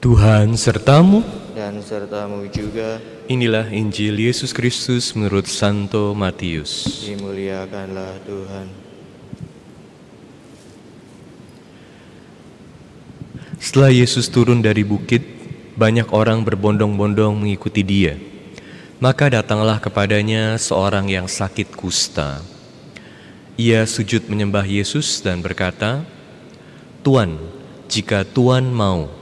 Tuhan sertamu dan sertamu juga. Inilah Injil Yesus Kristus menurut Santo Matius. Dimuliakanlah Tuhan. Setelah Yesus turun dari bukit, banyak orang berbondong-bondong mengikuti dia. Maka datanglah kepadanya seorang yang sakit kusta. Ia sujud menyembah Yesus dan berkata, "Tuan, jika Tuan mau,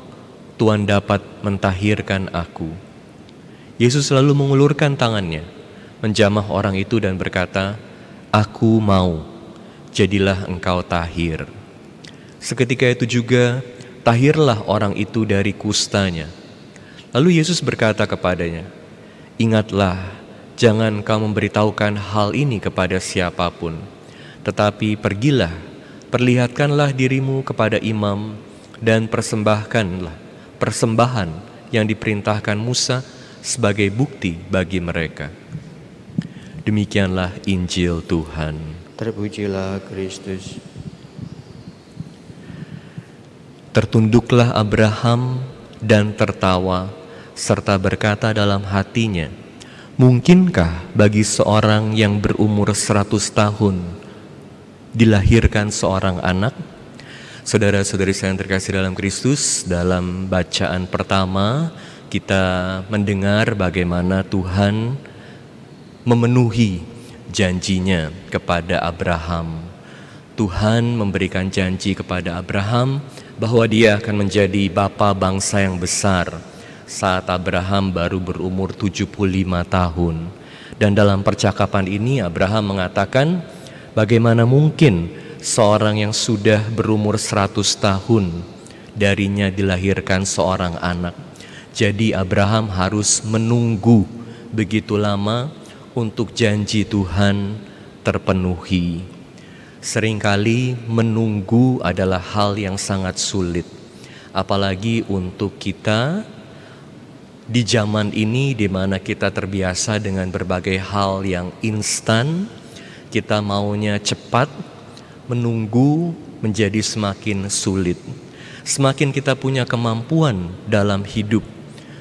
Tuhan dapat mentahirkan aku. Yesus selalu mengulurkan tangannya, menjamah orang itu dan berkata, Aku mau, jadilah engkau tahir. Seketika itu juga, tahirlah orang itu dari kustanya. Lalu Yesus berkata kepadanya, Ingatlah, jangan kau memberitahukan hal ini kepada siapapun. Tetapi pergilah, perlihatkanlah dirimu kepada imam, dan persembahkanlah persembahan yang diperintahkan Musa sebagai bukti bagi mereka. Demikianlah Injil Tuhan. Terpujilah Kristus. Tertunduklah Abraham dan tertawa serta berkata dalam hatinya, Mungkinkah bagi seorang yang berumur seratus tahun dilahirkan seorang anak? Saudara-saudari saya yang terkasih dalam Kristus, dalam bacaan pertama kita mendengar bagaimana Tuhan memenuhi janjinya kepada Abraham. Tuhan memberikan janji kepada Abraham bahwa dia akan menjadi bapa bangsa yang besar saat Abraham baru berumur 75 tahun. Dan dalam percakapan ini Abraham mengatakan, bagaimana mungkin seorang yang sudah berumur 100 tahun darinya dilahirkan seorang anak. Jadi Abraham harus menunggu begitu lama untuk janji Tuhan terpenuhi. Seringkali menunggu adalah hal yang sangat sulit, apalagi untuk kita di zaman ini di mana kita terbiasa dengan berbagai hal yang instan, kita maunya cepat, menunggu menjadi semakin sulit. Semakin kita punya kemampuan dalam hidup,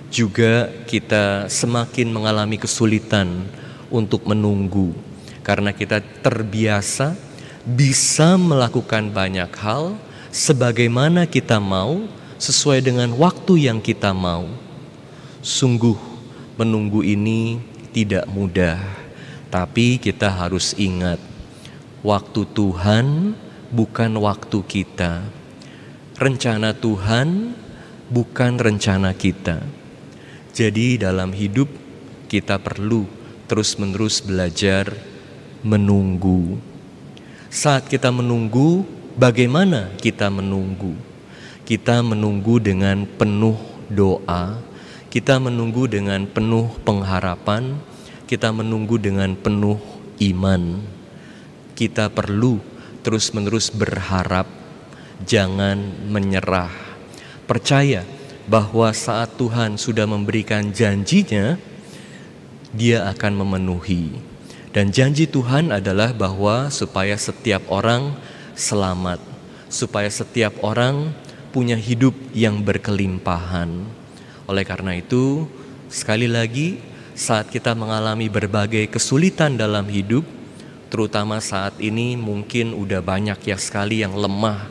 juga kita semakin mengalami kesulitan untuk menunggu karena kita terbiasa bisa melakukan banyak hal sebagaimana kita mau sesuai dengan waktu yang kita mau. Sungguh menunggu ini tidak mudah, tapi kita harus ingat Waktu Tuhan bukan waktu kita. Rencana Tuhan bukan rencana kita. Jadi dalam hidup kita perlu terus-menerus belajar menunggu. Saat kita menunggu, bagaimana kita menunggu? Kita menunggu dengan penuh doa, kita menunggu dengan penuh pengharapan, kita menunggu dengan penuh iman kita perlu terus-menerus berharap, jangan menyerah. Percaya bahwa saat Tuhan sudah memberikan janjinya, Dia akan memenuhi. Dan janji Tuhan adalah bahwa supaya setiap orang selamat, supaya setiap orang punya hidup yang berkelimpahan. Oleh karena itu, sekali lagi, saat kita mengalami berbagai kesulitan dalam hidup, terutama saat ini mungkin udah banyak ya sekali yang lemah,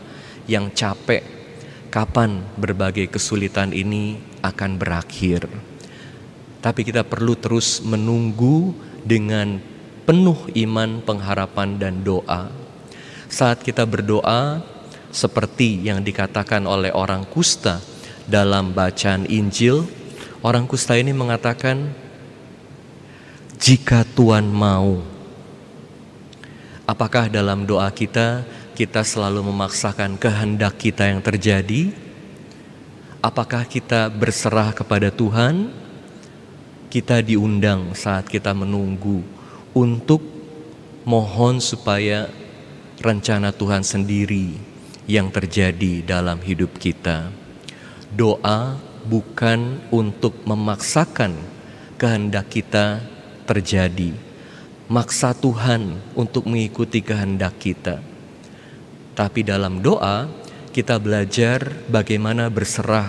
yang capek. Kapan berbagai kesulitan ini akan berakhir? Tapi kita perlu terus menunggu dengan penuh iman, pengharapan dan doa. Saat kita berdoa seperti yang dikatakan oleh orang kusta dalam bacaan Injil, orang kusta ini mengatakan jika Tuhan mau Apakah dalam doa kita kita selalu memaksakan kehendak kita yang terjadi? Apakah kita berserah kepada Tuhan? Kita diundang saat kita menunggu untuk mohon supaya rencana Tuhan sendiri yang terjadi dalam hidup kita. Doa bukan untuk memaksakan kehendak kita terjadi maksa Tuhan untuk mengikuti kehendak kita. Tapi dalam doa, kita belajar bagaimana berserah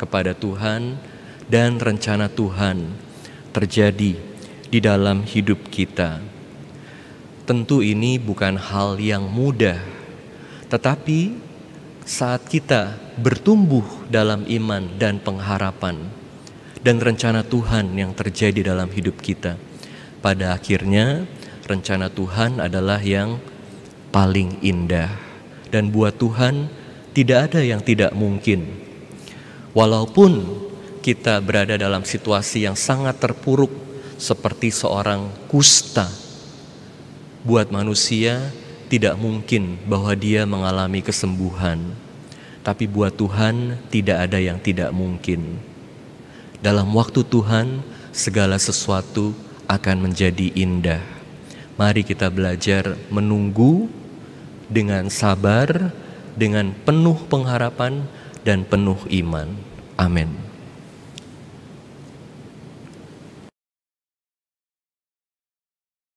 kepada Tuhan dan rencana Tuhan terjadi di dalam hidup kita. Tentu ini bukan hal yang mudah, tetapi saat kita bertumbuh dalam iman dan pengharapan dan rencana Tuhan yang terjadi dalam hidup kita, pada akhirnya rencana Tuhan adalah yang paling indah dan buat Tuhan tidak ada yang tidak mungkin. Walaupun kita berada dalam situasi yang sangat terpuruk seperti seorang kusta, buat manusia tidak mungkin bahwa dia mengalami kesembuhan. Tapi buat Tuhan tidak ada yang tidak mungkin. Dalam waktu Tuhan segala sesuatu akan menjadi indah. Mari kita belajar menunggu dengan sabar, dengan penuh pengharapan, dan penuh iman. Amin.